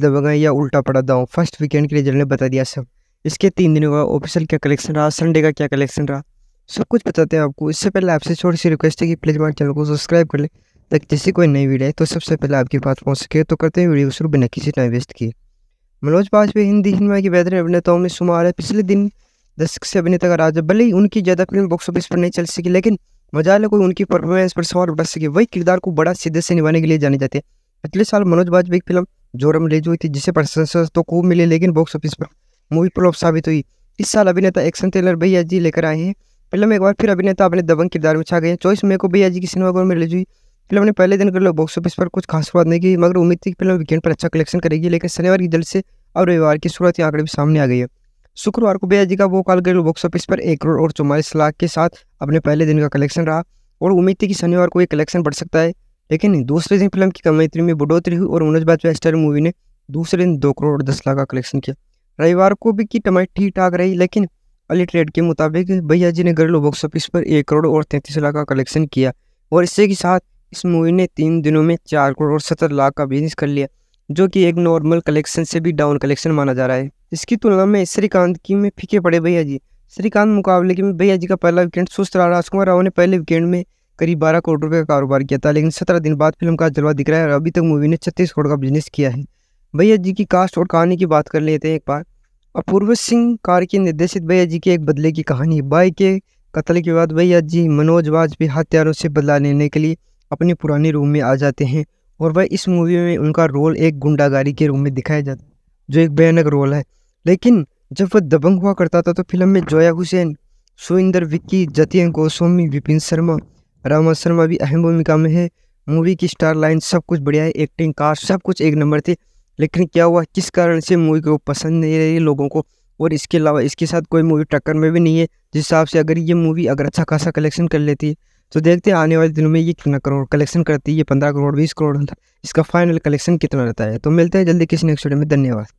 दबंगा या उल्टा पड़ा दाऊं फर्स्ट वीकेंड के रिजल्ट ने बता दिया सब इसके तीन दिनों का ऑफिसल क्या कलेक्शन रहा संडे का क्या कलेक्शन रहा सब कुछ बताते हैं आपको इससे पहले आपसे छोटी सी रिक्वेस्ट है कि प्लीज़ हमारे चैनल को सब्सक्राइब कर लें ताकि जैसे कोई नई वीडियो है तो सबसे पहले आपकी बात पहुंच सके तो करते हैं वीडियो शुरू बिना किसी टाइम वेस्ट किए मनोज बाजपेयी हिंदी फिल्म की बेहतरीन अभिनेताओं में शुमार है पिछले दिन दशक से अभिनेता का राजा भले ही उनकी ज़्यादा फिल्म बॉक्स ऑफिस पर नहीं चल सकी लेकिन मजा कोई उनकी परफॉर्मेंस पर सवाल उठा सके वही किरदार को बड़ा सीधे से निभाने के लिए जाने जाते हैं पिछले साल मनोज बाजपेयी की फिल्म जोरम रिलीज हुई थी जिसे प्रशंसा तो खूब मिली लेकिन बॉक्स ऑफिस पर मूवी प्लॉप साबित हुई इस साल अभिनेता एक्शन थ्रिलर भैया जी लेकर आए हैं फिल्म एक बार फिर अभिनेता अपने दबंग किरदार में छा गए चौबीस मई को भैया जी की सिनेमाघर में रिलीज हुई फिल्म ने पहले दिन कर बॉक्स ऑफिस पर कुछ खास बात नहीं की मगर उम्मीद थी कि फिल्म वीकेंड पर अच्छा कलेक्शन करेगी लेकिन शनिवार की जल्द से और रविवार की शुरुआती आंकड़े भी सामने आ गई है शुक्रवार को भैया जी का वो काल घरेलू बॉक्स ऑफिस पर एक करोड़ और चौवालीस लाख के साथ अपने पहले दिन का कलेक्शन रहा और उम्मीद थी कि शनिवार को ये कलेक्शन बढ़ सकता है लेकिन दूसरे दिन फिल्म की कमाई में बढ़ोतरी हुई और मनोज बाजपेयी स्टार मूवी ने दूसरे दिन दो करोड़ दस लाख का कलेक्शन किया रविवार को भी की कमाई ठीक ठाक रही लेकिन अली ट्रेड के मुताबिक भैया जी ने घरेलू बॉक्स ऑफिस पर एक करोड़ और तैंतीस लाख का कलेक्शन किया और इसी के साथ इस मूवी ने तीन दिनों में चार करोड़ और सत्तर लाख का बिजनेस कर लिया जो कि एक नॉर्मल कलेक्शन से भी डाउन कलेक्शन माना जा रहा है इसकी तुलना में श्रीकांत की में फीके पड़े भैया जी श्रीकांत मुकाबले के में भैया जी का पहला वीकेंड सुस्त रहा राजकुमार राव ने पहले वीकेंड में करीब बारह करोड़ रुपये का कारोबार किया था लेकिन सत्रह दिन बाद फिल्म का जलवा दिख रहा है और अभी तक मूवी ने छत्तीस करोड़ का बिजनेस किया है भैया जी की कास्ट और कहानी की बात कर लेते हैं एक बार अपूर्व सिंह कार के निर्देशित भैया जी की एक बदले की कहानी बाई के कत्ल के बाद भैया जी मनोज वाजपेयी हथियारों से बदला लेने के लिए अपने पुराने रूम में आ जाते हैं और वह इस मूवी में उनका रोल एक गुंडागारी के रूम में दिखाया जाता है जो एक भयानक रोल है लेकिन जब वह दबंग हुआ करता था तो फिल्म में जोया हुसैन सुविंदर विक्की जतिन गोस्वामी विपिन शर्मा रामा शर्मा भी अहम भूमिका में है मूवी की स्टार लाइन सब कुछ बढ़िया है एक्टिंग कास्ट सब कुछ एक नंबर थी लेकिन क्या हुआ किस कारण से मूवी को पसंद नहीं रही लोगों को और इसके अलावा इसके साथ कोई मूवी टक्कर में भी नहीं है जिस हिसाब से अगर ये मूवी अगर अच्छा खासा कलेक्शन कर लेती है तो देखते हैं आने वाले दिनों में ये कितना करोड़ कलेक्शन करती है ये पंद्रह करोड़ बीस करोड़ मतलब इसका फाइनल कलेक्शन कितना रहता है तो मिलते हैं जल्दी किसी नेक्स्ट वीडियो में धन्यवाद